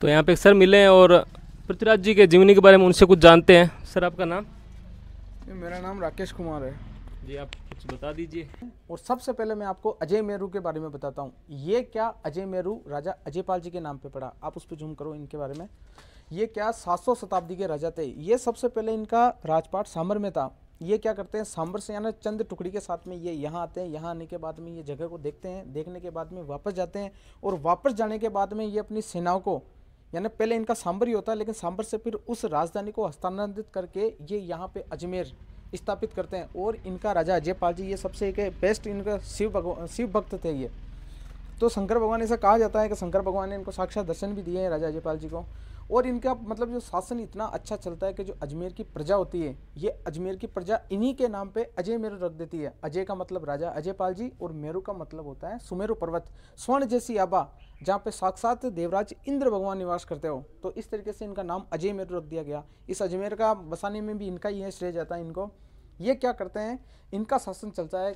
तो यहाँ पे सर मिले हैं और पृथ्वीराज जी के जीवनी के बारे में उनसे कुछ जानते हैं सर आपका नाम मेरा नाम राकेश कुमार है जी आप कुछ बता दीजिए और सबसे पहले मैं आपको अजय मेरू के बारे में बताता हूँ ये क्या अजय मेरू राजा अजयपाल जी के नाम पे पड़ा आप उस पर जूम करो इनके बारे में ये क्या सात शताब्दी के राजा थे ये सबसे पहले इनका राजपाट सांबर में था ये क्या करते हैं सांबर से यानी चंद टुकड़ी के साथ में ये यहाँ आते हैं यहाँ आने के बाद में ये जगह को देखते हैं देखने के बाद में वापस जाते हैं और वापस जाने के बाद में ये अपनी सेनाओं को यानी पहले इनका सांबर ही होता है लेकिन सांबर से फिर उस राजधानी को हस्तांतरित करके ये यहाँ पे अजमेर स्थापित करते हैं और इनका राजा अजयपाल जी ये सबसे एक बेस्ट इनका शिव भगवान शिव भक्त थे ये तो शंकर भगवान ऐसा कहा जाता है कि शंकर भगवान ने इनको साक्षात दर्शन भी दिए हैं राजा अजयपाल जी को और इनका मतलब जो शासन इतना अच्छा चलता है कि जो अजमेर की प्रजा होती है ये अजमेर की प्रजा इन्हीं के नाम पे अजय मेरू रख देती है अजय का मतलब राजा अजय पाल जी और मेरू का मतलब होता है सुमेरु पर्वत स्वर्ण जैसी आबा जहाँ पे साक्षात देवराज इंद्र भगवान निवास करते हो तो इस तरीके से इनका नाम अजय मेरू रख दिया गया इस अजमेर का बसाने में भी इनका ही श्रेय जाता है इनको ये क्या करते हैं इनका शासन चलता है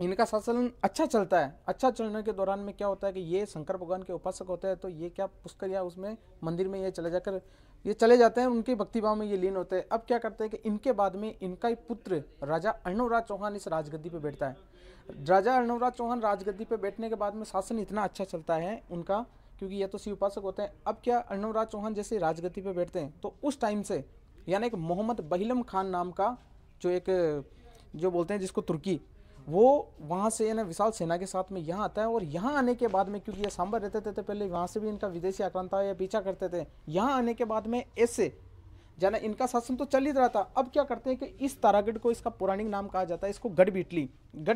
इनका शासन अच्छा चलता है अच्छा चलने के दौरान में क्या होता है कि ये शंकर भगवान के उपासक होते हैं तो ये क्या पुष्कर या उसमें मंदिर में ये चले जाकर ये चले जाते हैं उनके भक्तिभाव में ये लीन होते हैं अब क्या करते हैं कि इनके बाद में इनका ही पुत्र राजा अर्णवराज चौहान इस राजगद्दी पर बैठता है राजा अर्णवराज चौहान राजगद्दी पर बैठने के बाद में शासन इतना अच्छा चलता है उनका क्योंकि यह तो शिव उपासक होते हैं अब क्या अर्णवराज चौहान जैसे राजगद्दी पर बैठते हैं तो उस टाइम से यानी कि मोहम्मद बहिलम खान नाम का जो एक जो बोलते हैं जिसको तुर्की वो वहाँ से ना विशाल सेना के साथ में यहाँ आता है और यहाँ आने के बाद में क्योंकि ये सांबर रहते थे तो पहले वहाँ से भी इनका विदेशी आक्रांत था या पीछा करते थे यहाँ आने के बाद में ऐसे जाना इनका शासन तो चल ही रहा था अब क्या करते हैं कि इस तारागढ़ को इसका पौराणिक नाम कहा जाता है इसको गढ़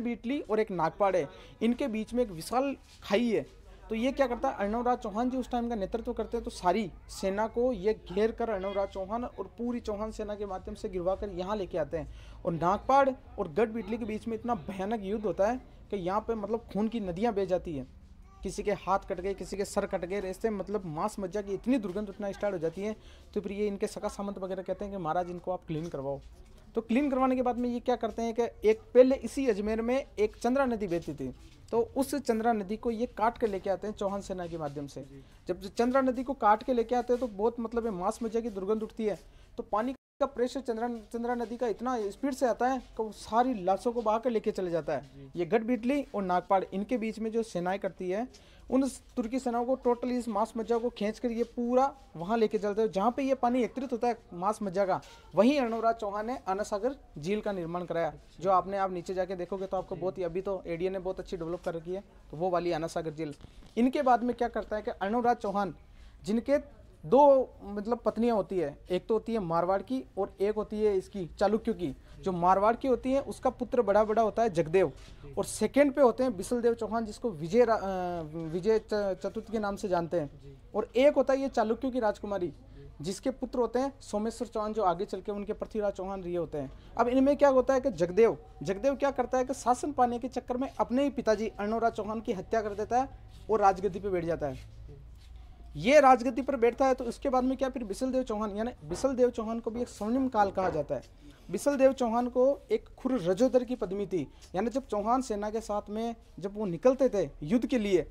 बीटली और एक नागपाड़ है इनके बीच में एक विशाल खाई है तो ये क्या करता है अर्णव राज चौहान जी उस टाइम का नेतृत्व करते हैं तो सारी सेना को ये घेर कर अर्णव राज चौहान और पूरी चौहान सेना के माध्यम से गिरवा कर यहाँ लेके आते हैं और नागपाड़ और गढ़ बिटली के बीच में इतना भयानक युद्ध होता है कि यहाँ पर मतलब खून की नदियाँ बह जाती है किसी के हाथ कट गए किसी के सर कट गए ऐसे मतलब मांस मज्जा की इतनी दुर्गंध उतना स्टार्ट हो जाती है तो फिर ये इनके सका सामंत वगैरह कहते हैं कि महाराज इनको आप क्लीन करवाओ तो क्लीन करवाने के बाद में ये क्या करते हैं कि एक पहले इसी अजमेर में एक चंद्रा नदी बहती थी तो उस चंद्रा नदी को ये काट के लेके आते हैं चौहान सेना के माध्यम से जब चंद्रा नदी को काट के लेके आते हैं तो बहुत मतलब मांस मजा की दुर्गंध उठती है तो पानी का प्रेशर चंद्रा चंद्रा नदी का इतना स्पीड से आता है कि वो सारी लाशों को बहा कर लेके चले जाता है ये गढ़ बिटली और नागपाड़ इनके बीच में जो सेनाएं करती है उन तुर्की सेनाओं को टोटली इस मांस मज्जा को खींच कर ये पूरा वहाँ लेके चलते हैं जहाँ पे ये पानी एकत्रित होता है मांस मज्जा का वहीं अर्णवराज चौहान ने अनासागर झील का निर्माण कराया जो आपने आप नीचे जाके देखोगे तो आपको बहुत ही अभी तो एडीए ने बहुत अच्छी डेवलप कर रखी है तो वो वाली अनासागर झील इनके बाद में क्या करता है कि अर्णवराज चौहान जिनके दो मतलब पत्नियाँ होती है एक तो होती है मारवाड़ की और एक होती है इसकी चालुक्यों की जो मारवाड़ की होती है उसका पुत्र बड़ा बड़ा होता है जगदेव और सेकंड पे होते हैं बिसलदेव चौहान जिसको विजय विजय चतुर्थ के नाम से जानते हैं और एक होता है ये चालुक्यों की राजकुमारी जिसके पुत्र होते हैं सोमेश्वर चौहान जो आगे चल के उनके पृथ्वीराज चौहान रिये होते हैं अब इनमें क्या होता है कि जगदेव जगदेव क्या करता है कि शासन पाने के चक्कर में अपने ही पिताजी अर्णवराज चौहान की हत्या कर देता है और राजगद्दी पर बैठ जाता है ये राजगति पर बैठता है तो उसके बाद में क्या फिर बिसल देव चौहान यानी बिसल देव चौहान को भी एक स्वर्णिम काल कहा जाता है बिसल देव चौहान को एक खुर रजोदर की पदमी थी यानी जब चौहान सेना के साथ में जब वो निकलते थे युद्ध के लिए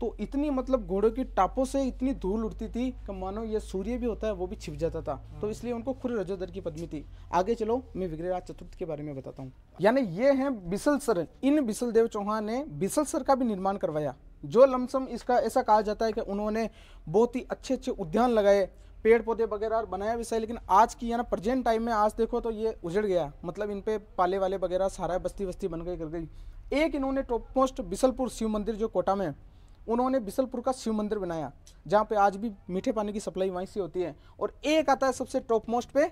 तो इतनी मतलब घोड़ों की टापों से इतनी धूल उड़ती थी कि मानो ये सूर्य भी होता है वो भी छिप जाता था तो इसलिए उनको खुर रजोदर की पद्मी थी आगे चलो मैं विग्रहराज चतुर्थ के बारे में बताता हूँ यानी ये है बिसल सर इन बिसल देव चौहान ने बिसल सर का भी निर्माण करवाया जो लमसम इसका ऐसा कहा जाता है कि उन्होंने बहुत ही अच्छे अच्छे उद्यान लगाए पेड़ पौधे वगैरह बनाया भी सही लेकिन आज की है ना प्रजेंट टाइम में आज देखो तो ये उजड़ गया मतलब इन पे पाले वाले वगैरह सारा बस्ती बस्ती बन गई कर गई एक इन्होंने टॉप मोस्ट बिसलपुर शिव मंदिर जो कोटा में उन्होंने बिसलपुर का शिव मंदिर बनाया जहाँ पे आज भी मीठे पानी की सप्लाई वहीं से होती है और एक आता है सबसे टॉप मोस्ट पे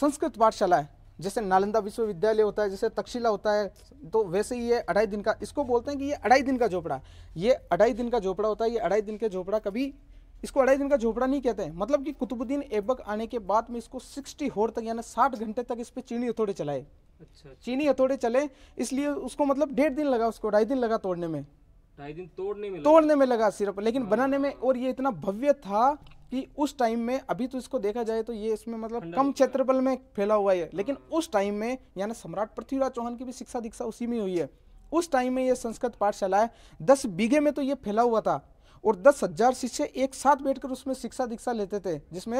संस्कृत पाठशाला है जैसे नालंदा विश्वविद्यालय होता है जैसे तक्षशिला होता है तो वैसे ही ये अढ़ाई दिन का इसको बोलते हैं कि ये अढ़ाई दिन का झोपड़ा ये अढ़ाई दिन का झोपड़ा होता है ये अढ़ाई दिन का झोपड़ा कभी इसको अढ़ाई दिन का झोपड़ा नहीं कहते हैं मतलब कि कुतुबुद्दीन ऐबक आने के बाद में इसको सिक्सटी होर तक यानी साठ घंटे तक इस पर चीनी हथौड़े चलाए अच्छा, अच्छा चीनी हथौड़े चले इसलिए उसको मतलब डेढ़ दिन लगा उसको ढाई दिन लगा तोड़ने में ढाई दिन तोड़ने में तोड़ने में लगा सिर्फ लेकिन हाँ। बनाने में और ये इतना भव्य था कि उस टाइम में अभी तो इसको देखा जाए तो ये इसमें मतलब कम क्षेत्रफल में फैला हुआ है लेकिन हाँ। उस टाइम में यानी सम्राट पृथ्वीराज चौहान की भी शिक्षा दीक्षा उसी में हुई है उस टाइम में ये संस्कृत है दस बीघे में तो ये फैला हुआ था और दस हजार शिष्य एक साथ बैठकर उसमें शिक्षा दीक्षा लेते थे जिसमें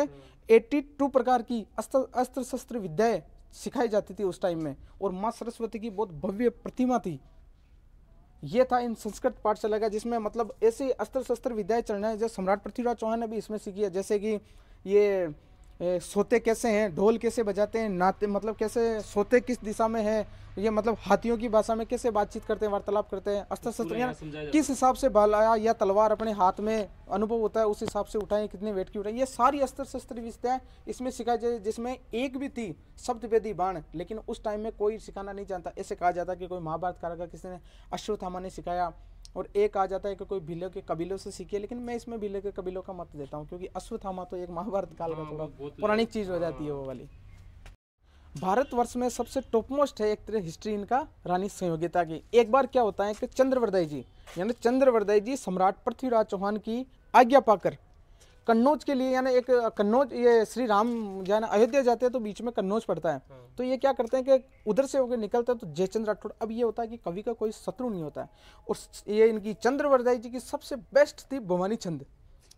82 हाँ। प्रकार की अस्त्र अस्त्र शस्त्र विद्याएं सिखाई जाती थी उस टाइम में और माँ सरस्वती की बहुत भव्य प्रतिमा थी ये था इन संस्कृत पाठशाला का जिसमें मतलब ऐसी अस्त्र शस्त्र विद्याएं चल रहे हैं जैसे सम्राट पृथ्वीराज चौहान ने भी इसमें सीखी है जैसे कि ये ए, सोते कैसे हैं ढोल कैसे बजाते हैं नाते मतलब कैसे सोते किस दिशा में है ये मतलब हाथियों की भाषा में कैसे बातचीत करते हैं वार्तालाप करते हैं अस्त्र शस्त्र किस हिसाब से भाला या तलवार अपने हाथ में अनुभव होता है उस हिसाब से उठाएं कितने वेट की उठाएं ये सारी अस्त्र शस्त्र विद्याएं इसमें सिखाई जाए जिसमें एक भी थी शब्द वेदी बाण लेकिन उस टाइम में कोई सिखाना नहीं जानता ऐसे कहा जाता कि कोई महाभारत कारका किसी ने अश्वत्थामा ने सिखाया और एक आ जाता है कि कोई भीलों के कबीलों से सीखे लेकिन मैं इसमें भीलों के कबीलों का मत देता हूँ क्योंकि अश्वथामा तो एक महाभारत काल का हाँ, थोड़ा तो पौराणिक चीज़ हो जाती है वो हाँ। वाली भारतवर्ष में सबसे टॉपमोस्ट है एक तरह हिस्ट्री इनका रानी संयोगिता की एक बार क्या होता है कि चंद्रवरदाई जी यानी चंद्रवरदाई जी सम्राट पृथ्वीराज चौहान की आज्ञा पाकर कन्नौज के लिए यानी एक कन्नौज ये श्री राम जाना अयोध्या जाते हैं तो बीच में कन्नौज पड़ता है हाँ। तो ये क्या करते हैं कि उधर से होकर निकलते हैं तो जयचंद्र राठौड़ अब ये होता है कि कवि का कोई शत्रु नहीं होता है और ये इनकी चंद्रवरदाई जी की सबसे बेस्ट थी भवानी छंद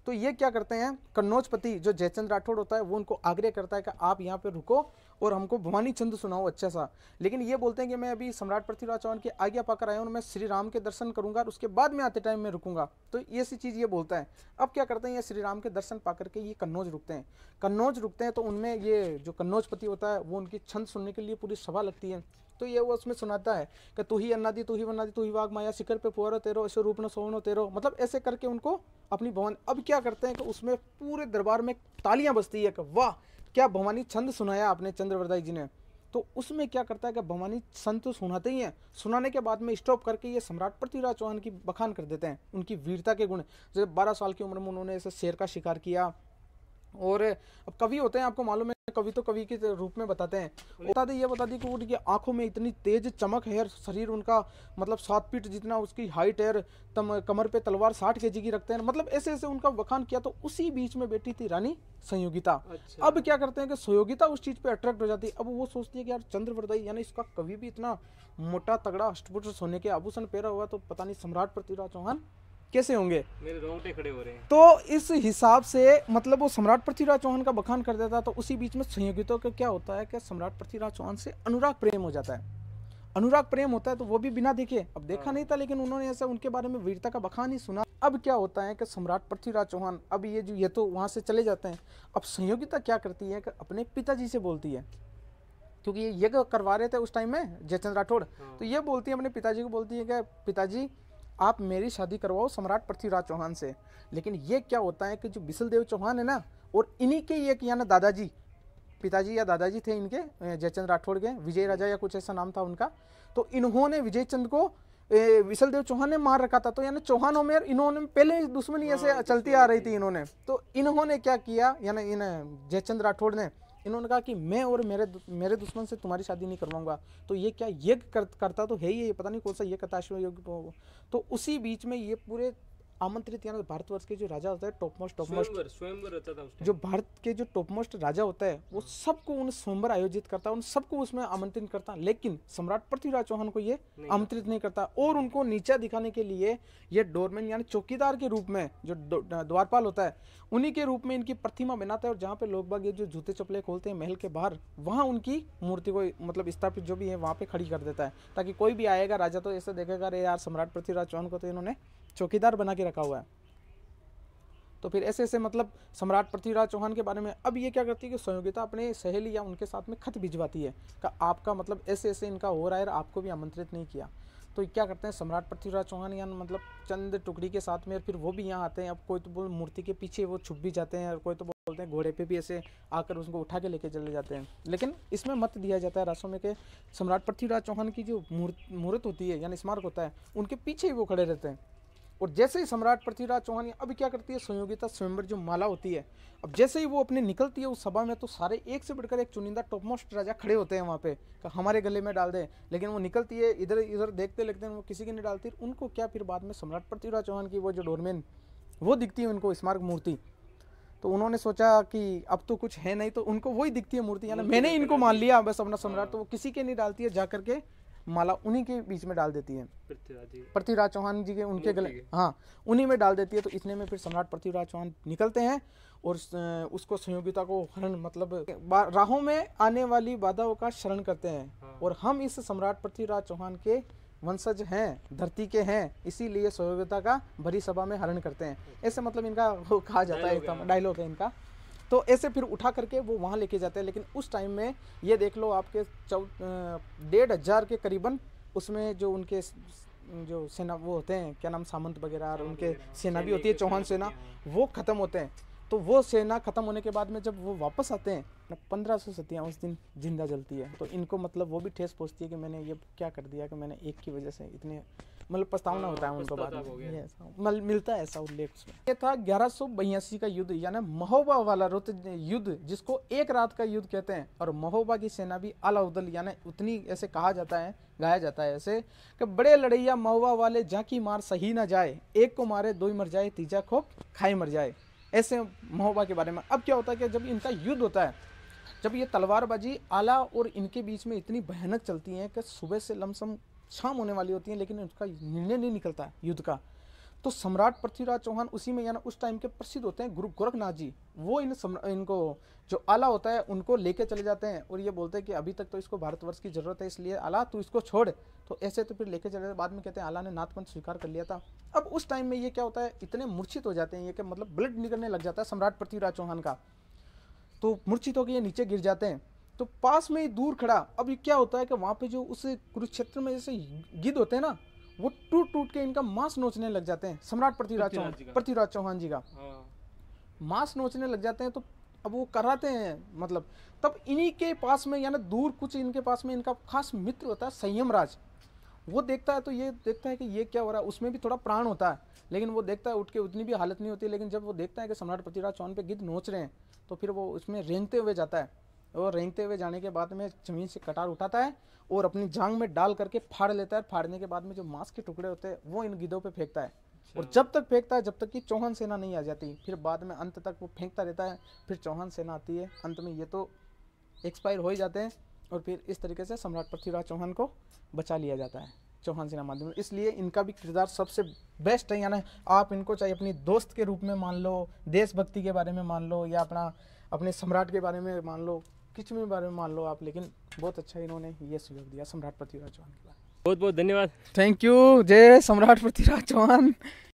तो ये क्या करते हैं कन्नौजपति जो जयचंद्र राठौड़ होता है वो उनको आग्रह करता है कि आप यहाँ पर रुको और हमको भवानी चंद सुनाओ अच्छा सा लेकिन ये बोलते हैं कि मैं अभी सम्राट पृथ्वीराज चौहान की आज्ञा पाकर आया हूँ मैं श्री राम के दर्शन करूंगा और उसके बाद में आते टाइम में रुकूंगा तो ये सी चीज़ ये बोलता है अब क्या करते हैं ये श्री राम के दर्शन पा करके ये कन्नौज रुकते हैं कन्नौज रुकते हैं तो उनमें ये जो कन्नौजपति होता है वो उनकी छंद सुनने के लिए पूरी सभा लगती है तो ये वो उसमें सुनाता है कि तू ही अन्ना दी तू ही दी तू ही वाघ माया शिखर पे फुहरो तेरो ऐसे रूप न सोनो तेरो मतलब ऐसे करके उनको अपनी भवन अब क्या करते हैं कि उसमें पूरे दरबार में तालियां बजती है कि वाह क्या भवानी छंद सुनाया आपने चंद्रवरदाई जी ने तो उसमें क्या करता है कि भवानी संत तो सुनाते ही हैं सुनाने के बाद में स्टॉप करके ये सम्राट पृथ्वीराज चौहान की बखान कर देते हैं उनकी वीरता के गुण जैसे 12 साल की उम्र में उन्होंने ऐसे शेर का शिकार किया और अब कवि होते हैं आपको मालूम है कभी तो कभी के रूप में बताते हैं बता दे ये बता दी कि उनकी आंखों में इतनी तेज चमक है और शरीर उनका मतलब सात फीट जितना उसकी हाइट है तम कमर पे तलवार साठ के की रखते हैं मतलब ऐसे ऐसे उनका बखान किया तो उसी बीच में बैठी थी रानी संयोगिता अच्छा। अब क्या करते हैं कि संयोगिता उस चीज़ पे अट्रैक्ट हो जाती है अब वो सोचती है कि यार चंद्रवरदाई यानी इसका कभी भी इतना मोटा तगड़ा अष्टपुट सोने के आभूषण पहरा हुआ तो पता नहीं सम्राट पृथ्वीराज चौहान कैसे होंगे मेरे रोंगटे खड़े हो रहे हैं तो इस हिसाब से मतलब वो सम्राट पृथ्वीराज चौहान का बखान कर देता तो उसी बीच में संयोगितों का क्या होता है कि सम्राट पृथ्वीराज चौहान से अनुराग प्रेम हो जाता है अनुराग प्रेम होता है तो वो भी बिना देखे अब देखा हाँ। नहीं था लेकिन उन्होंने ऐसा उनके बारे में वीरता का बखान ही सुना अब क्या होता है कि सम्राट पृथ्वीराज चौहान अब ये जो ये तो वहाँ से चले जाते हैं अब संयोगिता क्या करती है कि अपने पिताजी से बोलती है क्योंकि ये यज्ञ करवा रहे थे उस टाइम में जयचंद राठौड़ हाँ। तो ये बोलती है अपने पिताजी को बोलती है कि पिताजी आप मेरी शादी करवाओ सम्राट पृथ्वीराज चौहान से लेकिन ये क्या होता है कि जो बिसल देव चौहान है ना और इन्हीं के एक ना दादाजी पिताजी या दादाजी थे इनके जयचंद राठौड़ के विजय राजा या कुछ ऐसा नाम था उनका तो इन्होंने विजय चंद को विशल देव चौहान ने मार रखा था तो यानी चौहानों में इन्होंने पहले दुश्मनी ऐसे हाँ, चलती आ रही थी इन्होंने तो इन्होंने क्या किया यानी इन जयचंद राठौड़ ने इन्होंने कहा कि मैं और मेरे मेरे दुश्मन से तुम्हारी शादी नहीं करवाऊंगा तो ये क्या यज्ञ करता तो है ही ये पता नहीं कौन सा यज्ञ कथाश्व यज्ञ तो उसी बीच में ये पूरे आमंत्रित यानी तो भारतवर्ष के जो राजा होता है टॉप मोस्ट टॉप मोस्ट जो भारत के जो टॉप मोस्ट राजा होता है वो हाँ। सबको उन स्वयंवर आयोजित करता है उन सबको उसमें आमंत्रित करता है लेकिन सम्राट पृथ्वीराज चौहान को ये आमंत्रित नहीं करता और उनको नीचा दिखाने के लिए ये डोरमैन यानी चौकीदार के रूप में जो द्वारपाल होता है उन्हीं के रूप में इनकी प्रतिमा बनाता है और जहाँ पे लोग बाग ये जो जूते चपले खोलते हैं महल के बाहर वहाँ उनकी मूर्ति को मतलब स्थापित जो भी है वहाँ पे खड़ी कर देता है ताकि कोई भी आएगा राजा तो ऐसे देखेगा अरे यार सम्राट पृथ्वीराज चौहान को तो इन्होंने चौकीदार बना के रखा हुआ है तो फिर ऐसे ऐसे मतलब सम्राट पृथ्वीराज चौहान के बारे में अब ये क्या करती है कि संयोगिता अपने सहेली या उनके साथ में खत भिजवाती है का आपका मतलब ऐसे ऐसे इनका हो रहा है आपको भी आमंत्रित नहीं किया तो क्या करते हैं सम्राट पृथ्वीराज चौहान या मतलब चंद टुकड़ी के साथ में और फिर वो भी यहाँ आते हैं अब कोई तो बोल मूर्ति के पीछे वो छुप भी जाते हैं और कोई तो बोलते हैं घोड़े पे भी ऐसे आकर उसको उठा के लेके चले जाते हैं लेकिन इसमें मत दिया जाता है रासों में कि सम्राट पृथ्वीराज चौहान की जो मूर्त मूर्त होती है यानी स्मारक होता है उनके पीछे ही वो खड़े रहते हैं और जैसे ही सम्राट पृथ्वीराज चौहान अब क्या करती है संयोगिता स्वयंवर जो माला होती है अब जैसे ही वो अपने निकलती है उस सभा में तो सारे एक से बढ़कर एक चुनिंदा टॉप मोस्ट राजा खड़े होते हैं वहाँ पे हमारे गले में डाल दें लेकिन वो निकलती है इधर इधर देखते देखते वो किसी की नहीं डालती उनको क्या फिर बाद में सम्राट पृथ्वीराज चौहान की वो जो डोरमेन वो दिखती है उनको स्मारक मूर्ति तो उन्होंने सोचा कि अब तो कुछ है नहीं तो उनको वही दिखती है मूर्ति यानी मैंने इनको मान लिया बस अपना हाँ। सम्राट तो वो किसी के नहीं डालती है जा करके माला उन्हीं के बीच में डाल देती है पृथ्वीराज चौहान जी के उनके गले हाँ उन्हीं में डाल देती है तो इतने में फिर सम्राट पृथ्वीराज चौहान निकलते हैं और उसको संयोगिता को हरण मतलब राहों में आने वाली बाधाओं का शरण करते हैं हाँ। और हम इस सम्राट पृथ्वीराज चौहान के वंशज हैं धरती के हैं इसीलिए संयोगिता का भरी सभा में हरण करते हैं हाँ। ऐसे मतलब इनका कहा जाता है डायलॉग है इनका तो ऐसे फिर उठा करके वो वहाँ लेके जाते हैं लेकिन उस टाइम में ये देख लो आपके चौ डेढ़ हज़ार के करीबन उसमें जो उनके जो सेना वो होते हैं क्या नाम सामंत वगैरह और उनके सेना भी होती है चौहान सेना वो ख़त्म होते हैं तो वो सेना ख़त्म होने के बाद में जब वो वापस आते हैं ना मतलब पंद्रह सौ सतियाँ उस दिन जिंदा जलती है तो इनको मतलब वो भी ठेस पहुँचती है कि मैंने ये क्या कर दिया कि मैंने एक की वजह से इतने मतलब पछतावना होता है हाँ, उनको बाद में मतलब मिलता है ऐसा उल्लेख उसमें ये था ग्यारह का युद्ध यानी महोबा वाला रुत युद्ध जिसको एक रात का युद्ध कहते हैं और महोबा की सेना भी अलाउदल यानी उतनी ऐसे कहा जाता है गाया जाता है ऐसे कि बड़े लड़ैया महोबा वाले जाकी मार सही ना जाए एक को मारे दो ही मर जाए तीजा खोप खाई मर जाए ऐसे महोबा के बारे में अब क्या होता है कि जब इनका युद्ध होता है जब ये तलवारबाजी आला और इनके बीच में इतनी भयानक चलती है कि सुबह से लमसम शाम होने वाली होती है लेकिन उसका निर्णय नहीं निकलता युद्ध का तो सम्राट पृथ्वीराज चौहान उसी में यानी उस टाइम के प्रसिद्ध होते हैं गुरु गोरखनाथ जी वो इन इनको जो आला होता है उनको लेके चले जाते हैं और ये बोलते हैं कि अभी तक तो इसको भारतवर्ष की ज़रूरत है इसलिए आला तू इसको छोड़ तो ऐसे तो फिर लेके चले बाद में कहते हैं आला ने नाथपंथ स्वीकार कर लिया था अब उस टाइम में ये क्या होता है इतने मूर्छित हो जाते हैं ये कि मतलब ब्लड निकलने लग जाता है सम्राट पृथ्वीराज चौहान का तो मूर्छित होकर ये नीचे गिर जाते हैं तो पास में ही दूर खड़ा अब ये क्या होता है कि वहाँ पे जो उस कुरुक्षेत्र में जैसे गिद्ध होते हैं ना वो टूट टूट के इनका मांस नोचने लग जाते हैं सम्राट पृथ्वीराज चौहान पृथ्वीराज चौहान जी का हाँ। मांस नोचने लग जाते हैं तो अब वो कराते हैं मतलब तब इन्हीं के पास में यानी दूर कुछ इनके पास में इनका खास मित्र होता है संयम राज वो देखता है तो ये देखता है कि ये क्या हो रहा है उसमें भी थोड़ा प्राण होता है लेकिन वो देखता है उठ के उतनी भी हालत नहीं होती लेकिन जब वो देखता है कि सम्राट पृथ्वीराज चौहान पे गिद्ध नोच रहे हैं तो फिर वो उसमें रेंगते हुए जाता है और रेंगते हुए जाने के बाद में जमीन से कटार उठाता है और अपनी जांग में डाल करके फाड़ लेता है फाड़ने के बाद में जो मांस के टुकड़े होते हैं वो इन गिद्धों पे फेंकता है अच्छा। और जब तक फेंकता है जब तक कि चौहान सेना नहीं आ जाती फिर बाद में अंत तक वो फेंकता रहता है फिर चौहान सेना आती है अंत में ये तो एक्सपायर हो ही जाते हैं और फिर इस तरीके से सम्राट पृथ्वीराज चौहान को बचा लिया जाता है चौहान सेना माध्यम इसलिए इनका भी किरदार सबसे बेस्ट है यानी आप इनको चाहे अपनी दोस्त के रूप में मान लो देशभक्ति के बारे में मान लो या अपना अपने सम्राट के बारे में मान लो किसी भी बारे में मान लो आप लेकिन बहुत अच्छा इन्होंने ये सहयोग दिया सम्राट पृथ्वीराज चौहान के बाद बहुत बहुत धन्यवाद थैंक यू जय सम्राट पृथ्वीराज चौहान